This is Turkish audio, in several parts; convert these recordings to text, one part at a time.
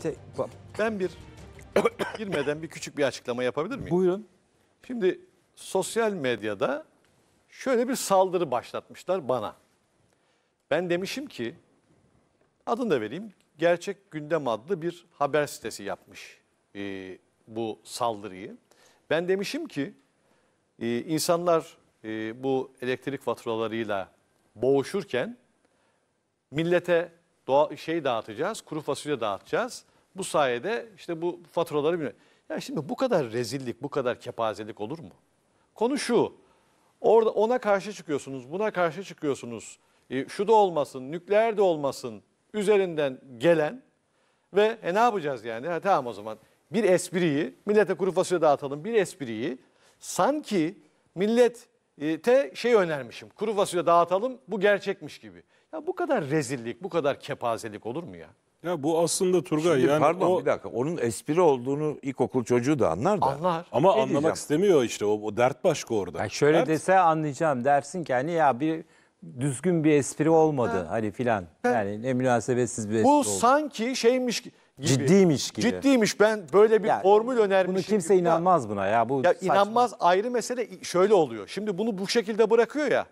Te- Ben bir girmeden bir küçük bir açıklama yapabilir miyim? Buyurun. Şimdi sosyal medyada şöyle bir saldırı başlatmışlar bana. Ben demişim ki adını da vereyim. Gerçek Gündem adlı bir haber sitesi yapmış e, bu saldırıyı. Ben demişim ki e, insanlar e, bu elektrik faturalarıyla boğuşurken millete doğa, şey dağıtacağız, kuru fasulye dağıtacağız. Bu sayede işte bu faturaları bilmiyor. Ya şimdi bu kadar rezillik, bu kadar kepazelik olur mu? Konu şu. Orada ona karşı çıkıyorsunuz, buna karşı çıkıyorsunuz. E, şu da olmasın, nükleer de olmasın üzerinden gelen ve e, ne yapacağız yani? Ha, tamam o zaman bir espriyi, millete kuru fasulye dağıtalım bir espriyi sanki millete e, şey önermişim. Kuru fasulye dağıtalım bu gerçekmiş gibi. Ya bu kadar rezillik, bu kadar kepazelik olur mu ya? Ya bu aslında Turgay Şimdi yani pardon o... bir dakika onun espri olduğunu ilkokul çocuğu da anlar da. Anlar. Ama ne şey anlamak diyeceğim? istemiyor işte o, o dert başka orada. Yani şöyle dert... dese anlayacağım dersin ki hani ya bir düzgün bir espri olmadı ha. hani filan. Ha. Yani ne münasebetsiz bir espri Bu oldu. sanki şeymiş gibi. Ciddiymiş gibi. Ciddiymiş ben böyle bir yani, formül önermişim. Bunu kimse gibi. inanmaz buna ya bu Ya inanmaz ayrı mesele şöyle oluyor. Şimdi bunu bu şekilde bırakıyor ya.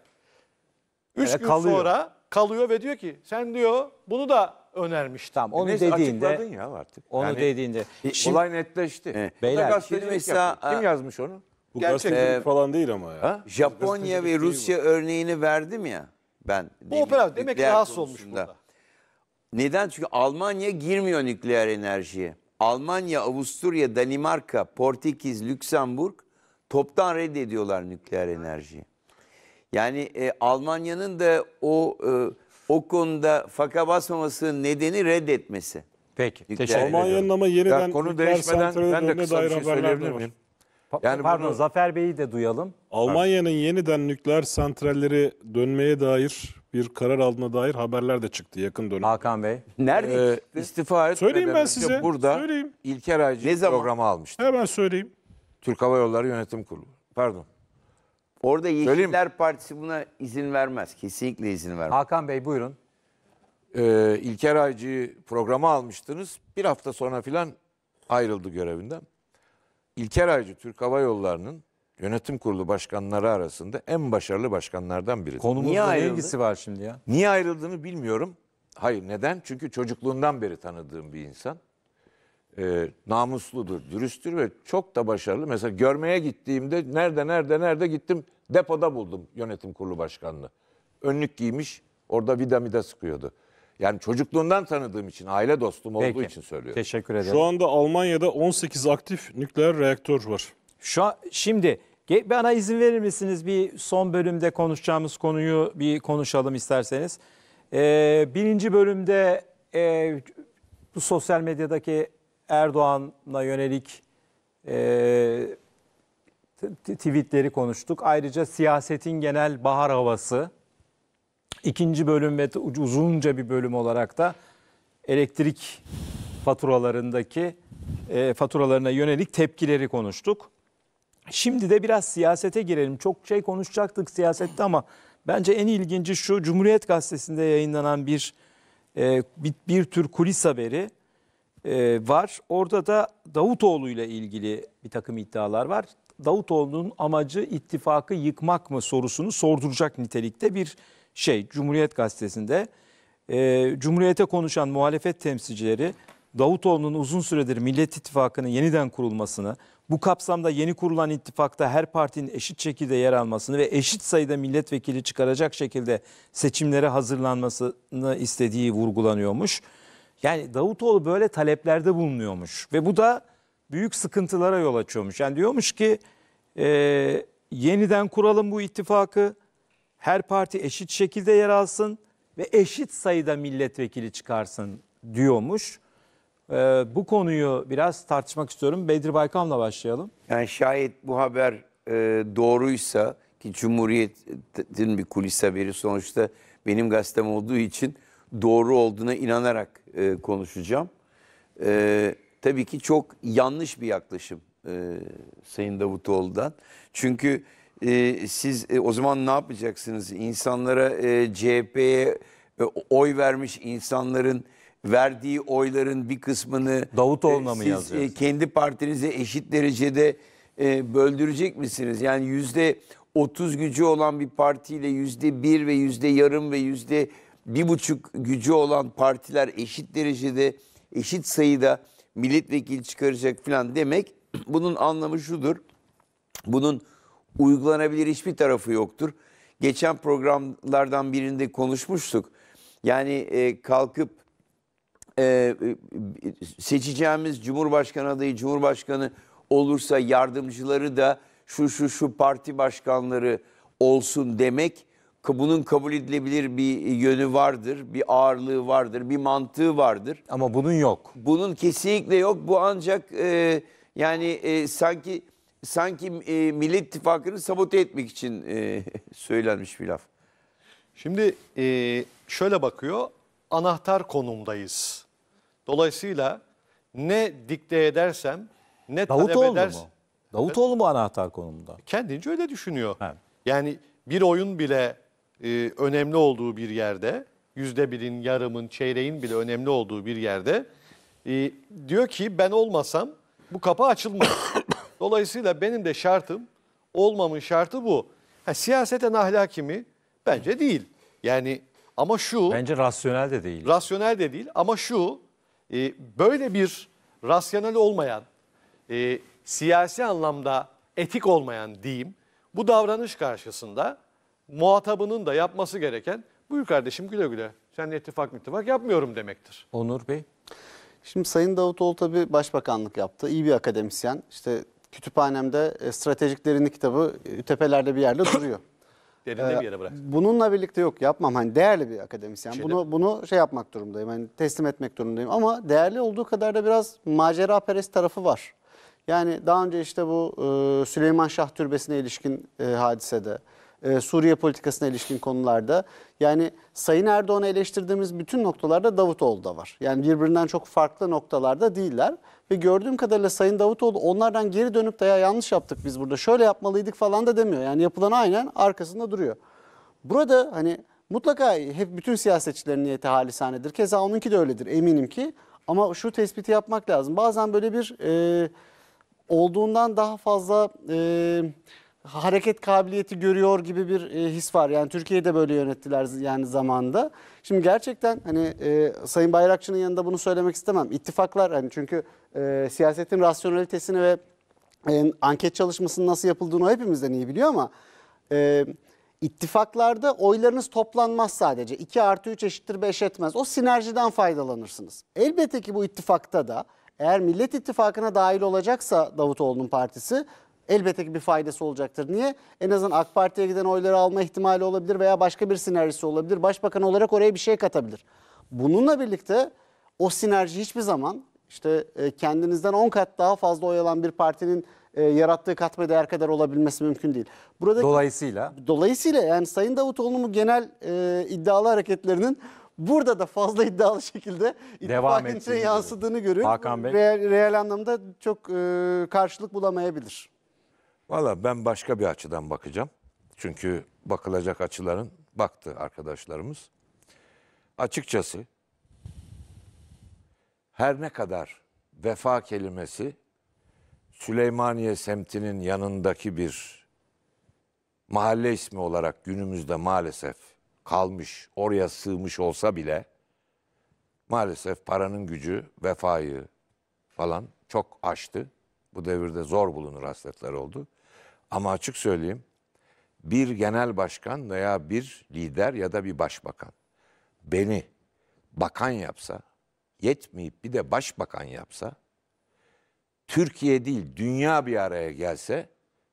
Üç yani gün kalıyor. sonra kalıyor ve diyor ki sen diyor bunu da önermiş. Tamam onu Neyse, dediğinde ya artık. onu Yani dediğinde şimdi Olay netleşti. E, beyler, şimdi mesela, yapıyor. Kim yazmış onu? Bu Gerçek- gazetecilik ee, falan değil ama ya. Japonya ve Rusya örneğini verdim ya ben. Bu demin operasyon demek ki rahatsız olmuş konusunda. burada. Neden? Çünkü Almanya girmiyor nükleer enerjiye. Almanya, Avusturya, Danimarka, Portekiz, Lüksemburg toptan reddediyorlar nükleer enerjiyi. Yani e, Almanya'nın da o e, o konuda faka basmaması nedeni reddetmesi. Peki. teşekkür Almanya'nın ama yeniden ya, konu nükleer santralin ben de kısa şey dair bir şey haberler de söyleyebilir miyim? Yani Pardon bunu- Zafer Bey'i de duyalım. Almanya'nın yeniden nükleer santralleri dönmeye dair bir karar aldığına dair haberler de çıktı yakın dönem. Hakan Bey. Nerede? Ee, çıktı? etmeden Söyleyeyim ben size. burada Söyleyeyim. İlker Aycı Ne zaman? programı almıştı. Hemen söyleyeyim. Türk Hava Yolları Yönetim Kurulu. Pardon. Orada Yeşiller Partisi buna izin vermez. Kesinlikle izin vermez. Hakan Bey buyurun. Ee, İlker Aycı'yı programa almıştınız. Bir hafta sonra filan ayrıldı görevinden. İlker Aycı Türk Hava Yolları'nın yönetim kurulu başkanları arasında en başarılı başkanlardan biri. Niye Konumuzda ne ilgisi var şimdi ya? Niye ayrıldığını bilmiyorum. Hayır neden? Çünkü çocukluğundan beri tanıdığım bir insan e, namusludur, dürüsttür ve çok da başarılı. Mesela görmeye gittiğimde nerede nerede nerede gittim depoda buldum yönetim kurulu başkanını. Önlük giymiş orada vida mida sıkıyordu. Yani çocukluğundan tanıdığım için, aile dostum olduğu Peki. için söylüyorum. Teşekkür ederim. Şu anda Almanya'da 18 aktif nükleer reaktör var. Şu an, şimdi ge- bana izin verir misiniz bir son bölümde konuşacağımız konuyu bir konuşalım isterseniz. Ee, birinci bölümde e, bu sosyal medyadaki Erdoğan'a yönelik e, tweetleri konuştuk. Ayrıca siyasetin genel bahar havası. ikinci bölüm ve uzunca bir bölüm olarak da elektrik faturalarındaki e, faturalarına yönelik tepkileri konuştuk. Şimdi de biraz siyasete girelim. Çok şey konuşacaktık siyasette ama bence en ilginci şu Cumhuriyet Gazetesi'nde yayınlanan bir e, bir, bir tür kulis haberi. Ee, var. Orada da Davutoğlu ile ilgili bir takım iddialar var. Davutoğlu'nun amacı ittifakı yıkmak mı sorusunu sorduracak nitelikte bir şey Cumhuriyet Gazetesi'nde. Ee, Cumhuriyete konuşan muhalefet temsilcileri Davutoğlu'nun uzun süredir Millet İttifakı'nın yeniden kurulmasını, bu kapsamda yeni kurulan ittifakta her partinin eşit şekilde yer almasını ve eşit sayıda milletvekili çıkaracak şekilde seçimlere hazırlanmasını istediği vurgulanıyormuş. Yani Davutoğlu böyle taleplerde bulunuyormuş ve bu da büyük sıkıntılara yol açıyormuş. Yani diyormuş ki e, yeniden kuralım bu ittifakı, her parti eşit şekilde yer alsın ve eşit sayıda milletvekili çıkarsın diyormuş. E, bu konuyu biraz tartışmak istiyorum. Bedir Baykam'la başlayalım. Yani şayet bu haber e, doğruysa ki Cumhuriyet'in bir kulis haberi sonuçta benim gazetem olduğu için doğru olduğuna inanarak e, konuşacağım. E, tabii ki çok yanlış bir yaklaşım e, Sayın Davutoğlu'dan. Çünkü e, siz e, o zaman ne yapacaksınız? İnsanlara e, CHP'ye e, oy vermiş insanların verdiği oyların bir kısmını e, Davutoğlu'na e, mı siz e, kendi partinize eşit derecede e, böldürecek misiniz? Yani yüzde 30 gücü olan bir partiyle yüzde bir ve yüzde yarım ve yüzde bir buçuk gücü olan partiler eşit derecede, eşit sayıda milletvekili çıkaracak falan demek bunun anlamı şudur. Bunun uygulanabilir hiçbir tarafı yoktur. Geçen programlardan birinde konuşmuştuk. Yani e, kalkıp e, seçeceğimiz Cumhurbaşkanı adayı Cumhurbaşkanı olursa yardımcıları da şu şu şu parti başkanları olsun demek bunun kabul edilebilir bir yönü vardır, bir ağırlığı vardır, bir mantığı vardır. Ama bunun yok. Bunun kesinlikle yok. Bu ancak e, yani e, sanki sanki e, Millet İttifakı'nı sabote etmek için e, söylenmiş bir laf. Şimdi e, şöyle bakıyor, anahtar konumdayız. Dolayısıyla ne dikte edersem, ne talep Davutoğlu mu? Davutoğlu mu anahtar konumda? Kendince öyle düşünüyor. He. Yani bir oyun bile e, önemli olduğu bir yerde, yüzde birin, yarımın, çeyreğin bile önemli olduğu bir yerde e, diyor ki ben olmasam bu kapı açılmaz. Dolayısıyla benim de şartım, olmamın şartı bu. Ha, siyaseten ahlaki mi? Bence değil. Yani ama şu... Bence rasyonel de değil. Rasyonel de değil ama şu, e, böyle bir rasyonel olmayan, e, siyasi anlamda etik olmayan diyeyim, bu davranış karşısında muhatabının da yapması gereken buyur kardeşim güle güle seninle ittifak ittifak yapmıyorum demektir. Onur Bey. Şimdi Sayın Davutoğlu tabii başbakanlık yaptı. İyi bir akademisyen. İşte kütüphanemde e, stratejik derinlik kitabı e, tepelerde bir yerde duruyor. Derinde bir e, yere bırak. Bununla birlikte yok yapmam. Hani değerli bir akademisyen. Şey bunu bunu şey yapmak durumdayım, Hani teslim etmek durumdayım ama değerli olduğu kadar da biraz macera perest tarafı var. Yani daha önce işte bu e, Süleyman Şah Türbesi'ne ilişkin e, hadisede e, Suriye politikasına ilişkin konularda. Yani Sayın Erdoğan'ı eleştirdiğimiz bütün noktalarda Davutoğlu da var. Yani birbirinden çok farklı noktalarda değiller. Ve gördüğüm kadarıyla Sayın Davutoğlu onlardan geri dönüp de ya yanlış yaptık biz burada şöyle yapmalıydık falan da demiyor. Yani yapılan aynen arkasında duruyor. Burada hani mutlaka hep bütün siyasetçilerin niyeti halisanedir. Keza onunki de öyledir eminim ki. Ama şu tespiti yapmak lazım. Bazen böyle bir e, olduğundan daha fazla... E, hareket kabiliyeti görüyor gibi bir e, his var. Yani Türkiye'de böyle yönettiler yani zamanda. Şimdi gerçekten hani e, Sayın Bayrakçı'nın yanında bunu söylemek istemem. İttifaklar hani çünkü e, siyasetin rasyonalitesini ve e, anket çalışmasının nasıl yapıldığını hepimizden iyi biliyor ama e, ittifaklarda oylarınız toplanmaz sadece. 2 artı 3 eşittir 5 etmez. O sinerjiden faydalanırsınız. Elbette ki bu ittifakta da eğer Millet İttifakı'na dahil olacaksa Davutoğlu'nun partisi elbette ki bir faydası olacaktır. Niye? En azından AK Parti'ye giden oyları alma ihtimali olabilir veya başka bir sinerjisi olabilir. Başbakan olarak oraya bir şey katabilir. Bununla birlikte o sinerji hiçbir zaman işte e, kendinizden 10 kat daha fazla oy alan bir partinin e, yarattığı katma değer kadar olabilmesi mümkün değil. Buradaki, dolayısıyla? Dolayısıyla yani Sayın Davutoğlu'nun bu genel e, iddialı hareketlerinin burada da fazla iddialı şekilde ittifakın içine yansıdığını görüyoruz. Hakan Bey. Real, real anlamda çok e, karşılık bulamayabilir. Valla ben başka bir açıdan bakacağım. Çünkü bakılacak açıların baktı arkadaşlarımız. Açıkçası her ne kadar vefa kelimesi Süleymaniye semtinin yanındaki bir mahalle ismi olarak günümüzde maalesef kalmış, oraya sığmış olsa bile maalesef paranın gücü vefayı falan çok aştı. Bu devirde zor bulunur hasletler oldu. Ama açık söyleyeyim bir genel başkan veya bir lider ya da bir başbakan beni bakan yapsa yetmeyip bir de başbakan yapsa Türkiye değil dünya bir araya gelse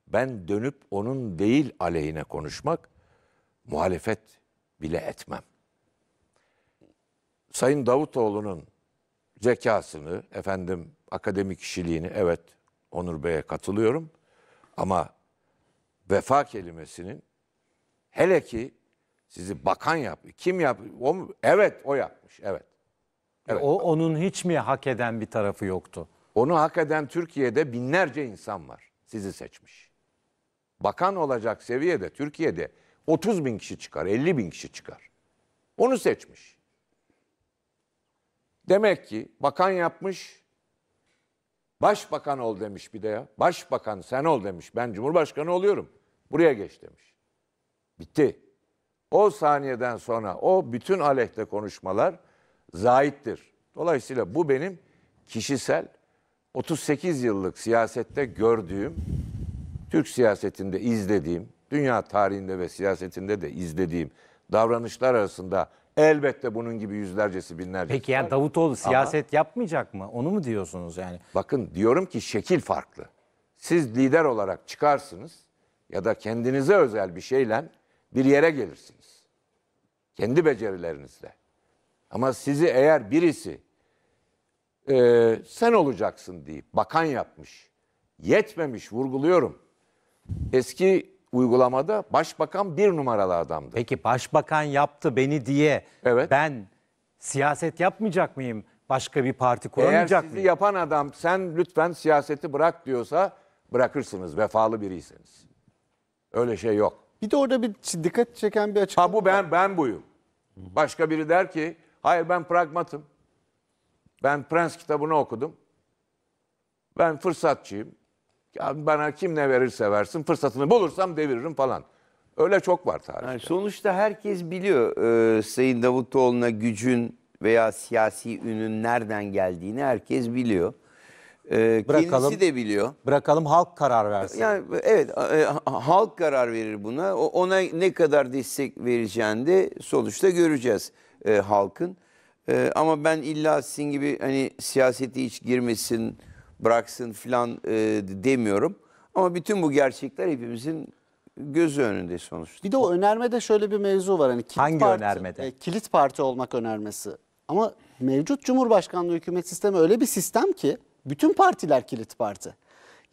ben dönüp onun değil aleyhine konuşmak muhalefet bile etmem. Sayın Davutoğlu'nun zekasını, efendim akademik kişiliğini evet Onur Bey'e katılıyorum ama vefa kelimesinin hele ki sizi bakan yap. Kim yap? O mu? Evet o yapmış. Evet. evet. O onun hiç mi hak eden bir tarafı yoktu? Onu hak eden Türkiye'de binlerce insan var. Sizi seçmiş. Bakan olacak seviyede Türkiye'de 30 bin kişi çıkar, 50 bin kişi çıkar. Onu seçmiş. Demek ki bakan yapmış, Başbakan ol demiş bir de ya. Başbakan sen ol demiş. Ben Cumhurbaşkanı oluyorum. Buraya geç demiş. Bitti. O saniyeden sonra o bütün aleyhte konuşmalar zaittir. Dolayısıyla bu benim kişisel 38 yıllık siyasette gördüğüm, Türk siyasetinde izlediğim, dünya tarihinde ve siyasetinde de izlediğim davranışlar arasında Elbette bunun gibi yüzlercesi binlercesi. Peki yani Davutoğlu siyaset Ama, yapmayacak mı? Onu mu diyorsunuz yani? Bakın diyorum ki şekil farklı. Siz lider olarak çıkarsınız ya da kendinize özel bir şeyle bir yere gelirsiniz. Kendi becerilerinizle. Ama sizi eğer birisi e, sen olacaksın deyip bakan yapmış, yetmemiş vurguluyorum. Eski uygulamada başbakan bir numaralı adamdı. Peki başbakan yaptı beni diye Evet. ben siyaset yapmayacak mıyım? Başka bir parti Eğer kuramayacak sizi mıyım? yapan adam sen lütfen siyaseti bırak diyorsa bırakırsınız vefalı biriyseniz. Öyle şey yok. Bir de orada bir dikkat çeken bir açıklama. Ha bu ben ben buyum. Başka biri der ki hayır ben pragmatım. Ben Prens kitabını okudum. Ben fırsatçıyım. Ya bana kim ne verirse versin fırsatını bulursam deviririm falan. Öyle çok var tarihte. Yani sonuçta herkes biliyor e, Sayın Davutoğlu'na gücün veya siyasi ünün nereden geldiğini herkes biliyor. E, bırakalım, kendisi de biliyor. Bırakalım halk karar versin. Yani evet e, e, halk karar verir buna. O, ona ne kadar destek vereceğini de sonuçta göreceğiz e, halkın. E, ama ben illa sizin gibi hani siyasete hiç girmesin bıraksın filan e, demiyorum. Ama bütün bu gerçekler hepimizin gözü önünde sonuçta. Bir de o önermede şöyle bir mevzu var. Hani kilit Hangi parti, önermede? E, kilit parti olmak önermesi. Ama mevcut Cumhurbaşkanlığı hükümet sistemi öyle bir sistem ki bütün partiler kilit parti.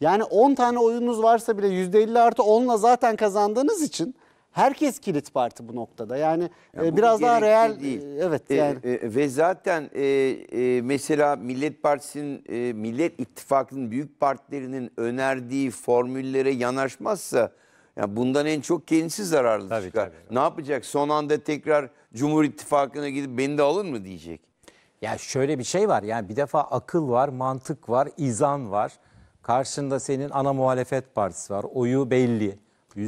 Yani 10 tane oyunuz varsa bile %50 artı 10'la zaten kazandığınız için herkes kilit parti bu noktada. Yani, yani e, biraz daha real değil. E, evet e, yani. E, ve zaten e, e, mesela Millet Partisi'nin e, Millet İttifakı'nın büyük partilerinin önerdiği formüllere yanaşmazsa yani bundan en çok kendisi zararlı tabii, çıkar. Tabii, tabii. Ne yapacak? Son anda tekrar Cumhur İttifakı'na gidip beni de alın mı diyecek? Ya şöyle bir şey var. Yani bir defa akıl var, mantık var, izan var. Karşında senin ana muhalefet partisi var. Oyu belli.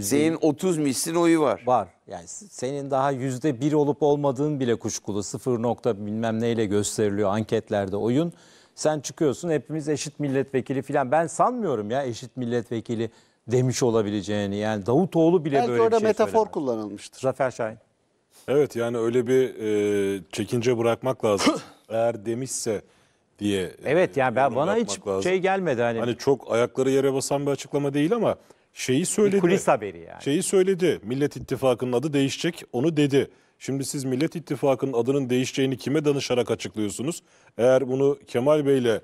Senin 30 mislin oyu var. Var. Yani senin daha yüzde bir olup olmadığın bile kuşkulu. Sıfır nokta bilmem neyle gösteriliyor anketlerde oyun. Sen çıkıyorsun hepimiz eşit milletvekili filan. Ben sanmıyorum ya eşit milletvekili demiş olabileceğini. Yani Davutoğlu bile Belki böyle bir şey Belki orada metafor söylemez. kullanılmıştır. Zafer Şahin. Evet yani öyle bir e, çekince bırakmak lazım. Eğer demişse diye. Evet e, yani ben bana hiç lazım. şey gelmedi hani. Hani çok ayakları yere basan bir açıklama değil ama şeyi söyledi. Bir kulis haberi yani. Şeyi söyledi. Millet İttifakı'nın adı değişecek onu dedi. Şimdi siz Millet İttifakı'nın adının değişeceğini kime danışarak açıklıyorsunuz? Eğer bunu Kemal Bey'le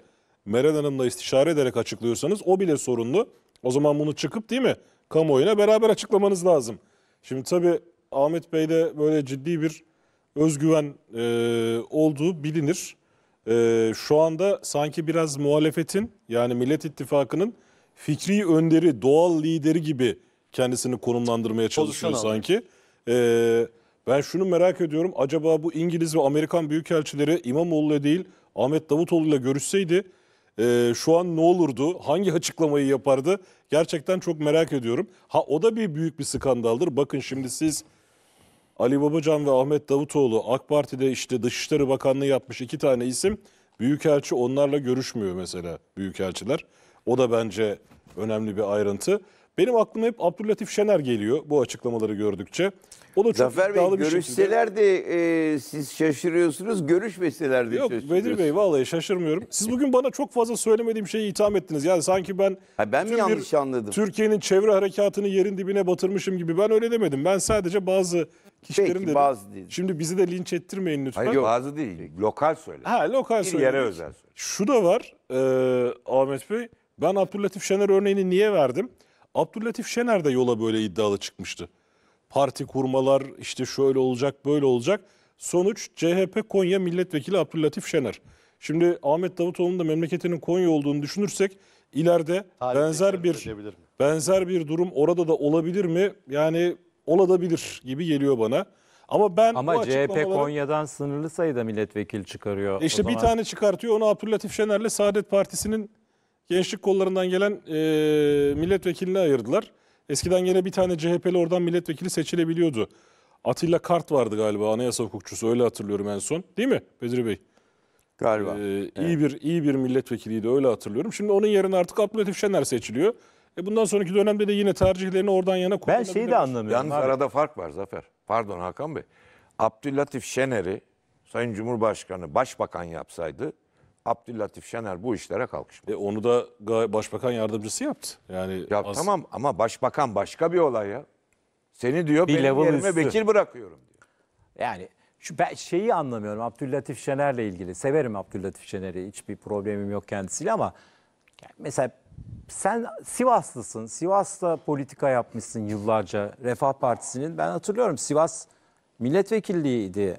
Meral Hanım'la istişare ederek açıklıyorsanız o bile sorunlu. O zaman bunu çıkıp değil mi kamuoyuna beraber açıklamanız lazım. Şimdi tabii Ahmet Bey'de böyle ciddi bir özgüven e, olduğu bilinir e, şu anda sanki biraz muhalefetin yani Millet İttifakı'nın fikri önderi, doğal lideri gibi kendisini konumlandırmaya çalışıyor Pozisyon sanki. E, ben şunu merak ediyorum. Acaba bu İngiliz ve Amerikan büyükelçileri İmamoğlu'yla değil Ahmet Davutoğlu'yla görüşseydi e, şu an ne olurdu? Hangi açıklamayı yapardı? Gerçekten çok merak ediyorum. Ha o da bir büyük bir skandaldır. Bakın şimdi siz Ali Babacan ve Ahmet Davutoğlu AK Parti'de işte Dışişleri Bakanlığı yapmış iki tane isim. Büyükelçi onlarla görüşmüyor mesela büyükelçiler. O da bence önemli bir ayrıntı. Benim aklıma hep Abdülatif Şener geliyor bu açıklamaları gördükçe. O da çok Zafer Bey görüşseler de e, siz şaşırıyorsunuz, görüşmeseler de Yok Bedir Bey vallahi şaşırmıyorum. Siz bugün bana çok fazla söylemediğim şeyi itham ettiniz. Yani sanki ben ha, ben mi yanlış anladım? Türkiye'nin çevre harekatını yerin dibine batırmışım gibi. Ben öyle demedim. Ben sadece bazı kişilerin Belki bazı değil. Şimdi bizi de linç ettirmeyin lütfen. Hayır yok. bazı değil. Lokal söyle. Ha lokal söyle. Bir yere özel söyle. Şu da var e, Ahmet Bey. Ben Abdülatif Şener örneğini niye verdim? Abdülatif Şener de yola böyle iddialı çıkmıştı. Parti kurmalar işte şöyle olacak böyle olacak. Sonuç CHP Konya Milletvekili Abdülatif Şener. Şimdi Ahmet Davutoğlu'nun da memleketinin Konya olduğunu düşünürsek ileride Tarihte benzer bir benzer bir durum orada da olabilir mi? Yani olabilir gibi geliyor bana. Ama ben Ama bu CHP açıklamaları- Konya'dan sınırlı sayıda milletvekili çıkarıyor. İşte bir zaman. tane çıkartıyor. Onu Abdülatif Şener'le Saadet Partisi'nin gençlik kollarından gelen e, milletvekiline ayırdılar. Eskiden yine bir tane CHP'li oradan milletvekili seçilebiliyordu. Atilla Kart vardı galiba anayasa hukukçusu öyle hatırlıyorum en son. Değil mi Bedri Bey? Galiba. Ee, iyi bir iyi bir milletvekiliydi öyle hatırlıyorum. Şimdi onun yerine artık Abdülatif Şener seçiliyor. E bundan sonraki dönemde de yine tercihlerini oradan yana Ben şeyi de anlamıyorum. Yalnız abi. arada fark var Zafer. Pardon Hakan Bey. Abdülatif Şener'i Sayın Cumhurbaşkanı başbakan yapsaydı Abdülatif Şener bu işlere kalkışmaz. E onu da başbakan yardımcısı yaptı. Yani Ya az- tamam ama başbakan başka bir olay ya. Seni diyor Bir benim yerime üstü. vekil bırakıyorum diyor. Yani şu ben şeyi anlamıyorum Abdüllatif Şener'le ilgili. Severim Abdüllatif Şener'i. Hiçbir problemim yok kendisiyle ama yani mesela sen Sivaslısın. Sivas'ta politika yapmışsın yıllarca Refah Partisi'nin. Ben hatırlıyorum Sivas milletvekilliğiydi.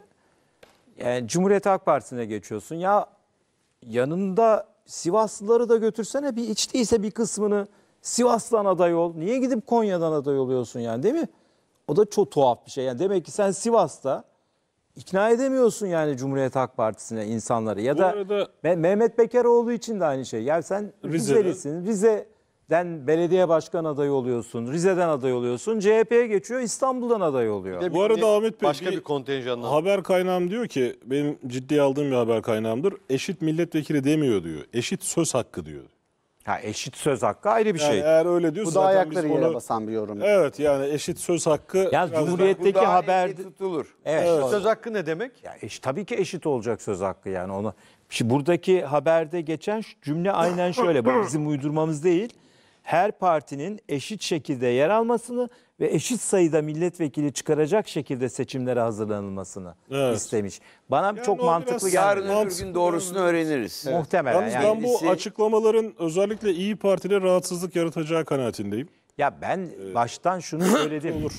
Yani Cumhuriyet Halk Partisi'ne geçiyorsun. Ya yanında Sivaslıları da götürsene bir içtiyse bir kısmını Sivas'tan aday ol. Niye gidip Konya'dan aday oluyorsun yani değil mi? O da çok tuhaf bir şey. Yani demek ki sen Sivas'ta ikna edemiyorsun yani Cumhuriyet Halk Partisi'ne insanları. Ya Bu da arada- Mehmet Bekaroğlu için de aynı şey. Yani sen Rizelisin. Rize'den belediye başkan adayı oluyorsun. Rize'den aday oluyorsun. CHP'ye geçiyor. İstanbul'dan aday oluyor. Bu arada Ahmet Bey, Başka bir- bir kontenjanla. Haber kaynağım diyor ki benim ciddiye aldığım bir haber kaynağımdır. Eşit milletvekili demiyor diyor. Eşit söz hakkı diyor. Ha, eşit söz hakkı ayrı bir şey. Yani eğer öyle diyorsa Bu da zaten ayakları yere onu... basan bir yorum. Evet yani eşit söz hakkı. Ya biraz- Cumhuriyet'teki haber şey tutulur. Evet. Eşit Söz hakkı ne demek? Ya eş- tabii ki eşit olacak söz hakkı yani onu. Şimdi buradaki haberde geçen cümle aynen şöyle. Bu bizim uydurmamız değil. Her partinin eşit şekilde yer almasını ve eşit sayıda milletvekili çıkaracak şekilde seçimlere hazırlanılmasını evet. istemiş. Bana yani çok mantıklı geldi. Yarın öbür gün doğrusunu öğreniriz. Evet. Muhtemelen. Yalnız yani. ben bu açıklamaların özellikle İyi Parti'de rahatsızlık yaratacağı kanaatindeyim. Ya ben ee, baştan şunu söyledim. Olur.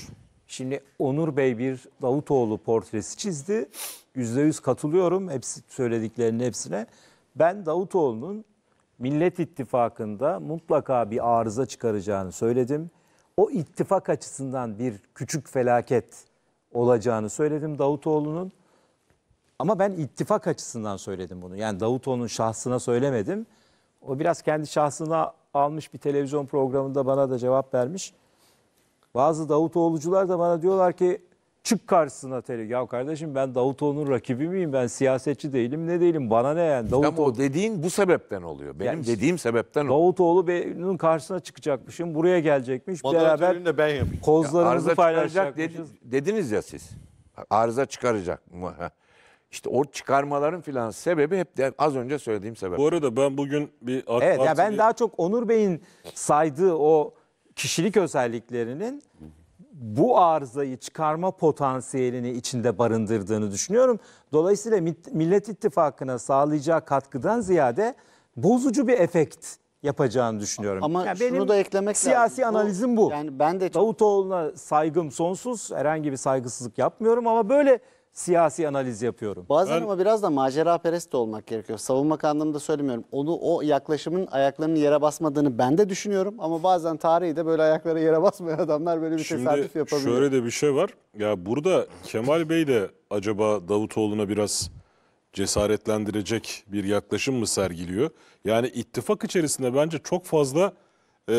Şimdi Onur Bey bir Davutoğlu portresi çizdi. %100 katılıyorum hepsi söylediklerinin hepsine. Ben Davutoğlu'nun Millet İttifakı'nda mutlaka bir arıza çıkaracağını söyledim o ittifak açısından bir küçük felaket olacağını söyledim Davutoğlu'nun. Ama ben ittifak açısından söyledim bunu. Yani Davutoğlu'nun şahsına söylemedim. O biraz kendi şahsına almış bir televizyon programında bana da cevap vermiş. Bazı Davutoğlu'cular da bana diyorlar ki Çık karşısına tele. Ya kardeşim ben Davutoğlu'nun rakibi miyim? Ben siyasetçi değilim. Ne değilim? Bana ne yani? Davutoğlu... Ama o dediğin bu sebepten oluyor. Benim yani dediğim sebepten oluyor. Davutoğlu'nun karşısına çıkacakmışım. Buraya gelecekmiş. Beraber de ben yapayım. kozlarımızı ya paylaşacak. dediniz ya siz. Arıza çıkaracak mı? İşte o çıkarmaların filan sebebi hep de az önce söylediğim sebep. Bu arada ben bugün bir AK Evet Partili... ya ben daha çok Onur Bey'in saydığı o kişilik özelliklerinin bu arızayı çıkarma potansiyelini içinde barındırdığını düşünüyorum. Dolayısıyla Millet İttifakı'na sağlayacağı katkıdan ziyade bozucu bir efekt yapacağını düşünüyorum. Ama yani şunu da eklemek siyasi lazım. analizim bu. Yani ben de çok... Davutoğlu'na saygım sonsuz. Herhangi bir saygısızlık yapmıyorum ama böyle siyasi analiz yapıyorum. Bazen ama biraz da macera perest de olmak gerekiyor. Savunmak anlamında söylemiyorum. Onu o yaklaşımın ayaklarının yere basmadığını ben de düşünüyorum. Ama bazen tarihi de böyle ayakları yere basmayan adamlar böyle bir Şimdi tesadüf yapabiliyor. şöyle de bir şey var. Ya burada Kemal Bey de acaba Davutoğlu'na biraz cesaretlendirecek bir yaklaşım mı sergiliyor? Yani ittifak içerisinde bence çok fazla e,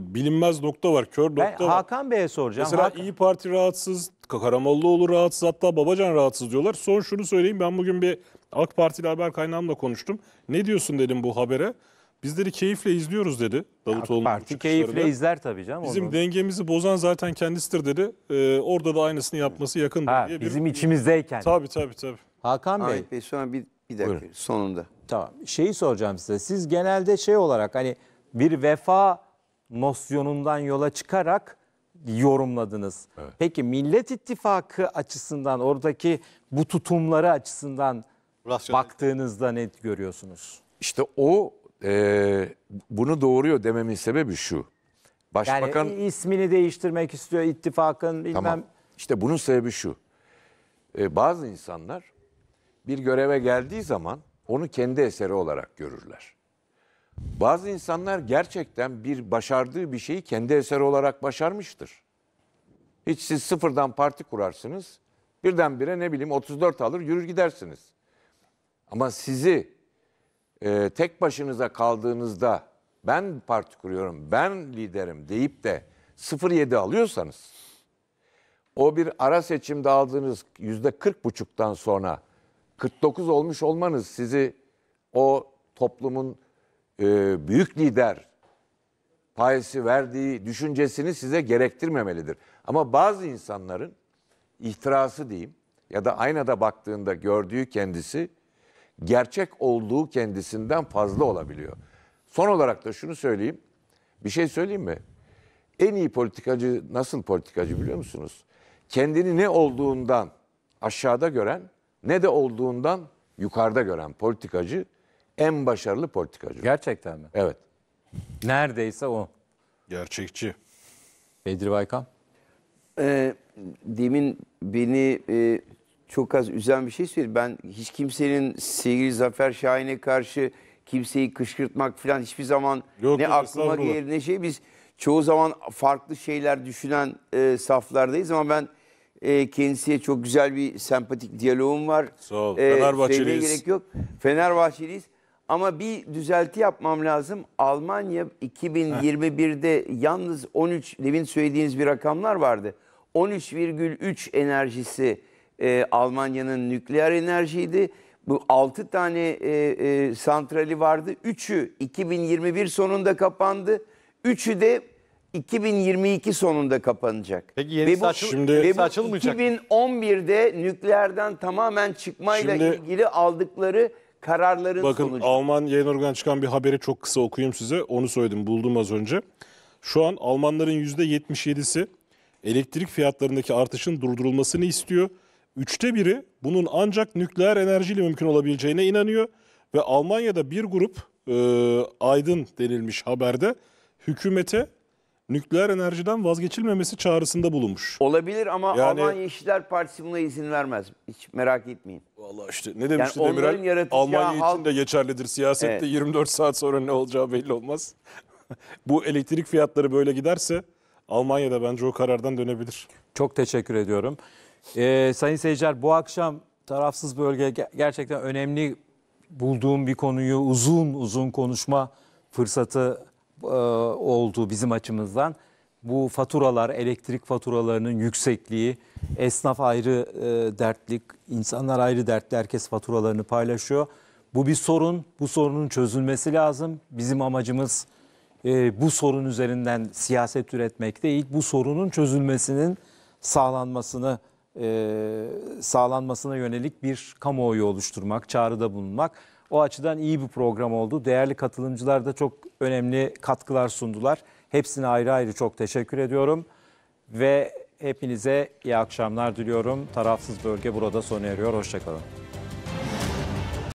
bilinmez nokta var, kör Ben nokta var. Hakan Bey'e soracağım. Mesela Hakan- İyi Parti rahatsız, Karamollaoğlu rahatsız, hatta Babacan rahatsız diyorlar. Son şunu söyleyeyim ben bugün bir AK Partili haber kaynağımla konuştum. Ne diyorsun dedim bu habere. Bizleri keyifle izliyoruz dedi Davutoğlu'nun. Parti keyifle izler tabii canım. Bizim onu. dengemizi bozan zaten kendisidir dedi. E, orada da aynısını yapması yakın. ha, bir- bizim içimizdeyken. Tabii tabii tabii. Hakan Bey. Ahmet Bey sonra bir, bir dakika Buyurun. sonunda. Tamam. Şeyi soracağım size. Siz genelde şey olarak hani bir vefa nosyonundan yola çıkarak yorumladınız. Evet. Peki Millet İttifakı açısından oradaki bu tutumları açısından Rasyonel. baktığınızda ne görüyorsunuz? İşte o e, bunu doğuruyor dememin sebebi şu. Başbakan yani ismini değiştirmek istiyor ittifakın bilmem. Tamam. İşte bunun sebebi şu. E, bazı insanlar bir göreve geldiği zaman onu kendi eseri olarak görürler. Bazı insanlar gerçekten bir başardığı bir şeyi kendi eseri olarak başarmıştır. Hiç siz sıfırdan parti kurarsınız. Birdenbire ne bileyim 34 alır yürür gidersiniz. Ama sizi e, tek başınıza kaldığınızda ben parti kuruyorum, ben liderim deyip de 0.7 alıyorsanız o bir ara seçimde aldığınız yüzde 40 buçuktan sonra 49 olmuş olmanız sizi o toplumun e, büyük lider payesi verdiği düşüncesini size gerektirmemelidir. Ama bazı insanların ihtirası diyeyim ya da aynada baktığında gördüğü kendisi gerçek olduğu kendisinden fazla olabiliyor. Son olarak da şunu söyleyeyim. Bir şey söyleyeyim mi? En iyi politikacı nasıl politikacı biliyor musunuz? Kendini ne olduğundan aşağıda gören ne de olduğundan yukarıda gören politikacı en başarılı politikacı. Gerçekten mi? Evet. Neredeyse o. Gerçekçi. Bedri Baykam. Ee, demin beni e, çok az üzen bir şey söyledi. Ben hiç kimsenin sevgili Zafer Şahin'e karşı kimseyi kışkırtmak falan hiçbir zaman yok, ne yok, aklıma gelir ne şey. Biz çoğu zaman farklı şeyler düşünen e, saflardayız ama ben e, kendisiye çok güzel bir sempatik diyaloğum var. Sağ ol. E, Fenerbahçeliyiz. gerek yok. Fenerbahçeliyiz. Ama bir düzelti yapmam lazım. Almanya 2021'de yalnız 13, Levin söylediğiniz bir rakamlar vardı. 13,3 enerjisi e, Almanya'nın nükleer enerjiydi. Bu 6 tane e, e, santrali vardı. 3'ü 2021 sonunda kapandı. 3'ü de 2022 sonunda kapanacak. Peki yenisi, ve bu, açıl şimdi, ve bu açılmayacak. 2011'de nükleerden tamamen çıkmayla şimdi, ilgili aldıkları kararların Bakın, sonucu. Bakın Alman yayın organı çıkan bir haberi çok kısa okuyayım size. Onu söyledim, buldum az önce. Şu an Almanların %77'si elektrik fiyatlarındaki artışın durdurulmasını istiyor. Üçte biri bunun ancak nükleer enerjiyle mümkün olabileceğine inanıyor. Ve Almanya'da bir grup e, aydın denilmiş haberde hükümete nükleer enerjiden vazgeçilmemesi çağrısında bulunmuş. Olabilir ama Yani- Almanya İşçiler Partisi buna izin vermez. Hiç merak etmeyin. Vallahi işte ne demişti onların Demirel? yaratacağı Almanya halk- için de geçerlidir. Siyasette Evet. 24 saat sonra ne olacağı belli olmaz. Bu elektrik fiyatları böyle giderse Almanya'da bence o karardan dönebilir. Çok teşekkür ediyorum. Ee, sayın seyirciler bu akşam tarafsız bölge gerçekten önemli bulduğum bir konuyu uzun uzun konuşma fırsatı e, oldu bizim açımızdan. Bu faturalar, elektrik faturalarının yüksekliği, esnaf ayrı e, dertlik, insanlar ayrı dertli, herkes faturalarını paylaşıyor. Bu bir sorun, bu sorunun çözülmesi lazım. Bizim amacımız e, bu sorun üzerinden siyaset üretmek değil, bu sorunun çözülmesinin sağlanmasını e, sağlanmasına yönelik bir kamuoyu oluşturmak, çağrıda bulunmak. O açıdan iyi bir program oldu. Değerli katılımcılar da çok önemli katkılar sundular. Hepsine ayrı ayrı çok teşekkür ediyorum. Ve hepinize iyi akşamlar diliyorum. Tarafsız Bölge burada sona eriyor. Hoşçakalın.